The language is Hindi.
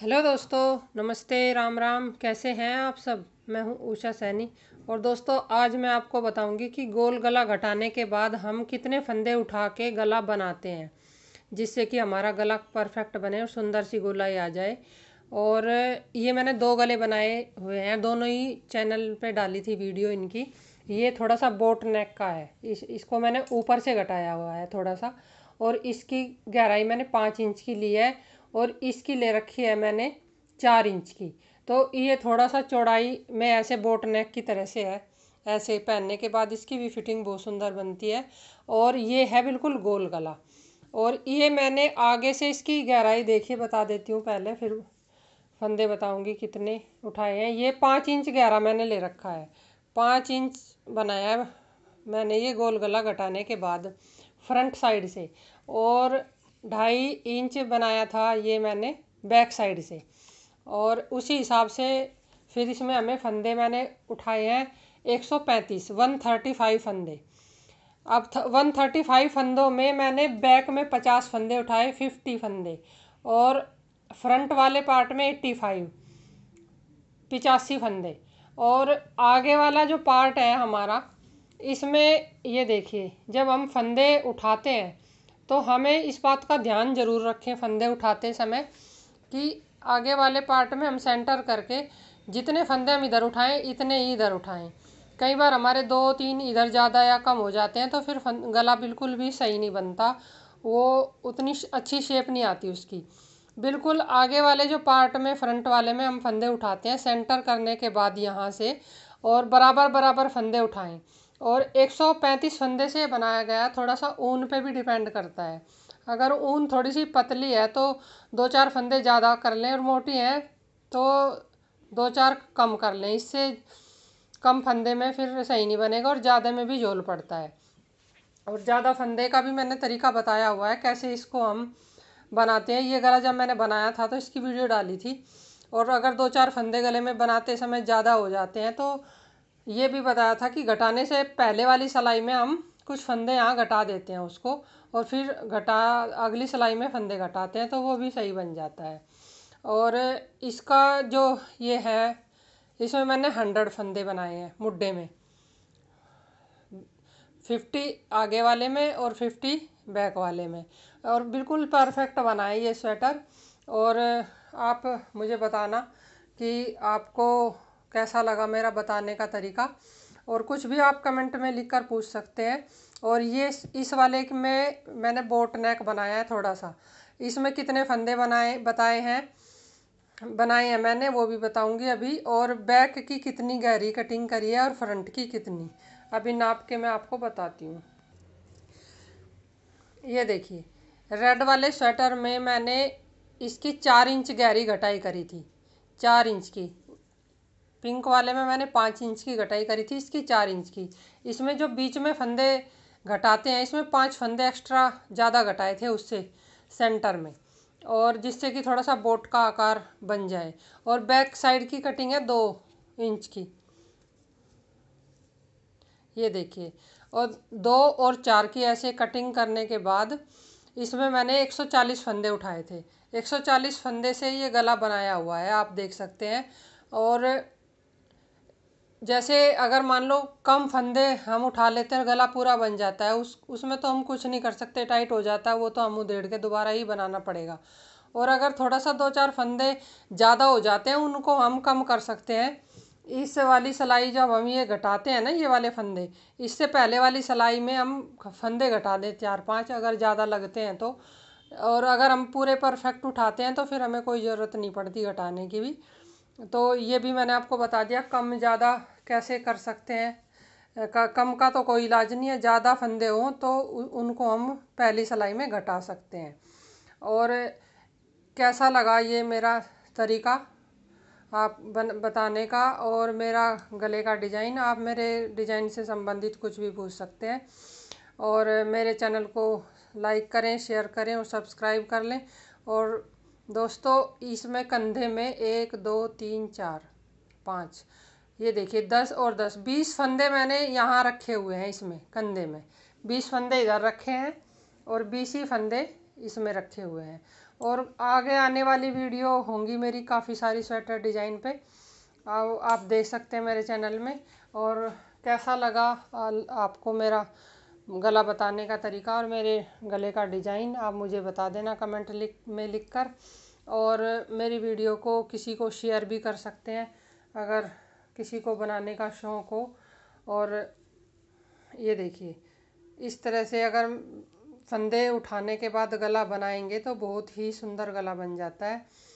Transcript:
हेलो दोस्तों नमस्ते राम राम कैसे हैं आप सब मैं हूं उषा सैनी और दोस्तों आज मैं आपको बताऊंगी कि गोल गला घटाने के बाद हम कितने फंदे उठा के गला बनाते हैं जिससे कि हमारा गला परफेक्ट बने और सुंदर सी गोलाई आ जाए और ये मैंने दो गले बनाए हुए हैं दोनों ही चैनल पे डाली थी वीडियो इनकी ये थोड़ा सा बोट नेक का है इस इसको मैंने ऊपर से घटाया हुआ है थोड़ा सा और इसकी गहराई मैंने पाँच इंच की ली है और इसकी ले रखी है मैंने चार इंच की तो ये थोड़ा सा चौड़ाई में ऐसे बोट नेक की तरह से है ऐसे पहनने के बाद इसकी भी फिटिंग बहुत सुंदर बनती है और ये है बिल्कुल गोल गला और ये मैंने आगे से इसकी गहराई देखिए बता देती हूँ पहले फिर फंदे बताऊँगी कितने उठाए हैं ये पाँच इंच गहरा मैंने ले रखा है पाँच इंच बनाया मैंने ये गोल गला घटाने के बाद फ्रंट साइड से और ढाई इंच बनाया था ये मैंने बैक साइड से और उसी हिसाब से फिर इसमें हमें फंदे मैंने उठाए हैं 135 135 फंदे अब वन थर्टी फाइव फंदों में मैंने बैक में पचास फंदे उठाए फिफ्टी फंदे और फ्रंट वाले पार्ट में एट्टी फाइव पिचासी फंदे और आगे वाला जो पार्ट है हमारा इसमें ये देखिए जब हम फंदे उठाते हैं तो हमें इस बात का ध्यान जरूर रखें फंदे उठाते समय कि आगे वाले पार्ट में हम सेंटर करके जितने फंदे हम इधर उठाएं इतने ही इधर उठाएं कई बार हमारे दो तीन इधर ज़्यादा या कम हो जाते हैं तो फिर गला बिल्कुल भी सही नहीं बनता वो उतनी अच्छी शेप नहीं आती उसकी बिल्कुल आगे वाले जो पार्ट में फ्रंट वाले में हम फंदे उठाते हैं सेंटर करने के बाद यहाँ से और बराबर बराबर फंदे उठाएं और 135 फंदे से बनाया गया थोड़ा सा ऊन पे भी डिपेंड करता है अगर ऊन थोड़ी सी पतली है तो दो चार फंदे ज़्यादा कर लें और मोटी हैं तो दो चार कम कर लें इससे कम फंदे में फिर सही नहीं बनेगा और ज़्यादा में भी झोल पड़ता है और ज़्यादा फंदे का भी मैंने तरीका बताया हुआ है कैसे इसको हम बनाते हैं ये गला जब मैंने बनाया था तो इसकी वीडियो डाली थी और अगर दो चार फंदे गले में बनाते समय ज़्यादा हो जाते हैं तो ये भी बताया था कि घटाने से पहले वाली सिलाई में हम कुछ फंदे यहाँ घटा देते हैं उसको और फिर घटा अगली सिलाई में फंदे घटाते हैं तो वो भी सही बन जाता है और इसका जो ये है इसमें मैंने हंड्रेड फंदे बनाए हैं मुड्ढे में फिफ्टी आगे वाले में और फिफ्टी बैक वाले में और बिल्कुल परफेक्ट बनाए ये स्वेटर और आप मुझे बताना कि आपको कैसा लगा मेरा बताने का तरीका और कुछ भी आप कमेंट में लिख कर पूछ सकते हैं और ये इस वाले में मैंने बोट नेक बनाया है थोड़ा सा इसमें कितने फंदे बनाए बताए हैं बनाए हैं मैंने वो भी बताऊंगी अभी और बैक की कितनी गहरी कटिंग करी है और फ्रंट की कितनी अभी नाप के मैं आपको बताती हूँ ये देखिए रेड वाले स्वेटर में मैंने इसकी चार इंच गहरी घटाई करी थी चार इंच की पिंक वाले में मैंने पाँच इंच की घटाई करी थी इसकी चार इंच की इसमें जो बीच में फंदे घटाते हैं इसमें पाँच फंदे एक्स्ट्रा ज़्यादा घटाए थे उससे सेंटर में और जिससे कि थोड़ा सा बोट का आकार बन जाए और बैक साइड की कटिंग है दो इंच की ये देखिए और दो और चार की ऐसे कटिंग करने के बाद इसमें मैंने 140 फंदे उठाए थे 140 फंदे से ये गला बनाया हुआ है आप देख सकते हैं और जैसे अगर मान लो कम फंदे हम उठा लेते हैं गला पूरा बन जाता है उस उसमें तो हम कुछ नहीं कर सकते टाइट हो जाता है वो तो हम उधेड़ के दोबारा ही बनाना पड़ेगा और अगर थोड़ा सा दो चार फंदे ज़्यादा हो जाते हैं उनको हम कम कर सकते हैं इस वाली सिलाई जब हम ये घटाते हैं ना ये वाले फंदे इससे पहले वाली सिलाई में हम फंदे घटा दें चार पाँच अगर ज़्यादा लगते हैं तो और अगर हम पूरे परफेक्ट उठाते हैं तो फिर हमें कोई ज़रूरत नहीं पड़ती घटाने की भी तो ये भी मैंने आपको बता दिया कम ज़्यादा कैसे कर सकते हैं का, कम का तो कोई इलाज नहीं है ज़्यादा फंदे हों तो उनको हम पहली सिलाई में घटा सकते हैं और कैसा लगा ये मेरा तरीका आप बन बताने का और मेरा गले का डिज़ाइन आप मेरे डिज़ाइन से संबंधित कुछ भी पूछ सकते हैं और मेरे चैनल को लाइक करें शेयर करें और सब्सक्राइब कर लें और दोस्तों इसमें कंधे में एक दो तीन चार पाँच ये देखिए दस और दस बीस फंदे मैंने यहाँ रखे हुए हैं इसमें कंधे में बीस फंदे इधर रखे हैं और बीस ही फंदे इसमें रखे हुए हैं और आगे आने वाली वीडियो होंगी मेरी काफ़ी सारी स्वेटर डिज़ाइन पे आप देख सकते हैं मेरे चैनल में और कैसा लगा आपको मेरा गला बताने का तरीका और मेरे गले का डिज़ाइन आप मुझे बता देना कमेंट लिख में लिख कर और मेरी वीडियो को किसी को शेयर भी कर सकते हैं अगर किसी को बनाने का शौक़ हो और ये देखिए इस तरह से अगर फंदे उठाने के बाद गला बनाएंगे तो बहुत ही सुंदर गला बन जाता है